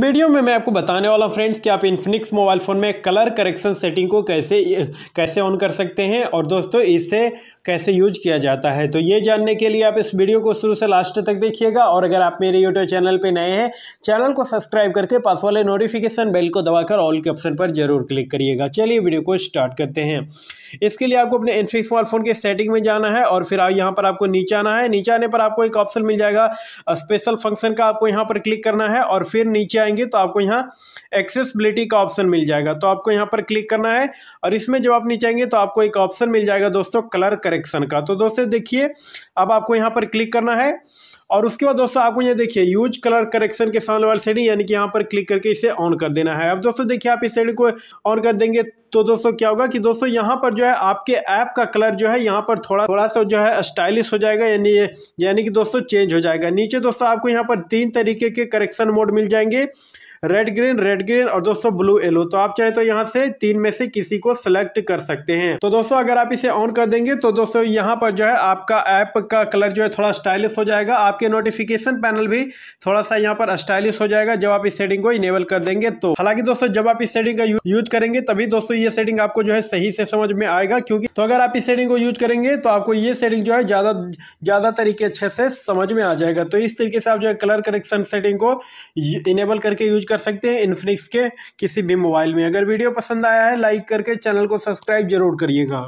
video में मैं आपको बताने वाला हूँ फ्रेंड्स कि आप इन्फिनिक्स मोबाइल फ़ोन में कलर करेक्शन सेटिंग को कैसे कैसे ऑन कर सकते हैं और दोस्तों इसे कैसे यूज किया जाता है तो ये जानने के लिए आप इस वीडियो को शुरू से लास्ट तक देखिएगा और अगर आप मेरे यूट्यूब चैनल पर नए हैं चैनल को सब्सक्राइब करके पास वाले नोटिफिकेशन बेल को दबाकर ऑल के ऑप्शन पर जरूर क्लिक करिएगा चलिए वीडियो को स्टार्ट करते हैं इसके लिए आपको अपने इन्फिनिक्स मोबाइल फ़ोन के सेटिंग में जाना है और फिर यहाँ पर आपको नीचे आना है नीचे आने पर आपको एक ऑप्शन मिल जाएगा स्पेशल फंक्शन का आपको यहाँ पर क्लिक करना है और फिर नीचे जाएंगे तो आपको यहाँ एक्सेसबिलिटी का ऑप्शन मिल जाएगा तो आपको यहाँ पर क्लिक करना है और इसमें जब आप नीचे आएंगे तो आपको एक ऑप्शन मिल जाएगा दोस्तों कलर करेक्शन का तो दोस्तों देखिए अब आपको यहाँ पर क्लिक करना है और उसके बाद दोस्तों आपको ये देखिए यूज कलर करेक्शन के सामने वाले सेटिंग यानी कि यहाँ पर क्लिक करके इसे ऑन कर देना है अब दोस्तों देखिए आप इस सेटिंग को ऑन कर देंगे तो दोस्तों क्या होगा कि दोस्तों यहाँ पर जो है आपके ऐप का कलर जो है यहाँ पर थोड़ा थोड़ा सा जो है स्टाइलिश हो जाएगा यानी यानी कि दोस्तों चेंज हो जाएगा नीचे दोस्तों आपको यहाँ पर तीन तरीके के करेक्शन मोड मिल जाएंगे रेड ग्रीन रेड ग्रीन और दोस्तों ब्लू येलो तो आप चाहे तो यहाँ से तीन में से किसी को सिलेक्ट कर सकते हैं तो दोस्तों अगर आप इसे ऑन कर देंगे तो दोस्तों यहाँ पर जो है आपका ऐप का कलर जो है थोड़ा स्टाइलिश हो जाएगा आप आपके नोटिफिकेशन पैनल भी थोड़ा सा यहाँ पर स्टाइलिश हो जाएगा जब आप इस सेटिंग को इनेबल कर देंगे तो हालांकि दोस्तों जब आप इस सेटिंग का यूज करेंगे तभी दोस्तों ये सेटिंग आपको जो है सही से समझ में आएगा क्योंकि तो अगर आप इस सेटिंग को यूज करेंगे तो आपको ये सेटिंग जो है ज़्यादा ज़्यादा तरीके अच्छे से समझ में आ जाएगा तो इस तरीके से आप जो है कलर करेक्शन सेटिंग को इनेबल करके यूज कर सकते हैं इन्फिनिक्स के किसी भी मोबाइल में अगर वीडियो पसंद आया है लाइक करके चैनल को सब्सक्राइब जरूर करिएगा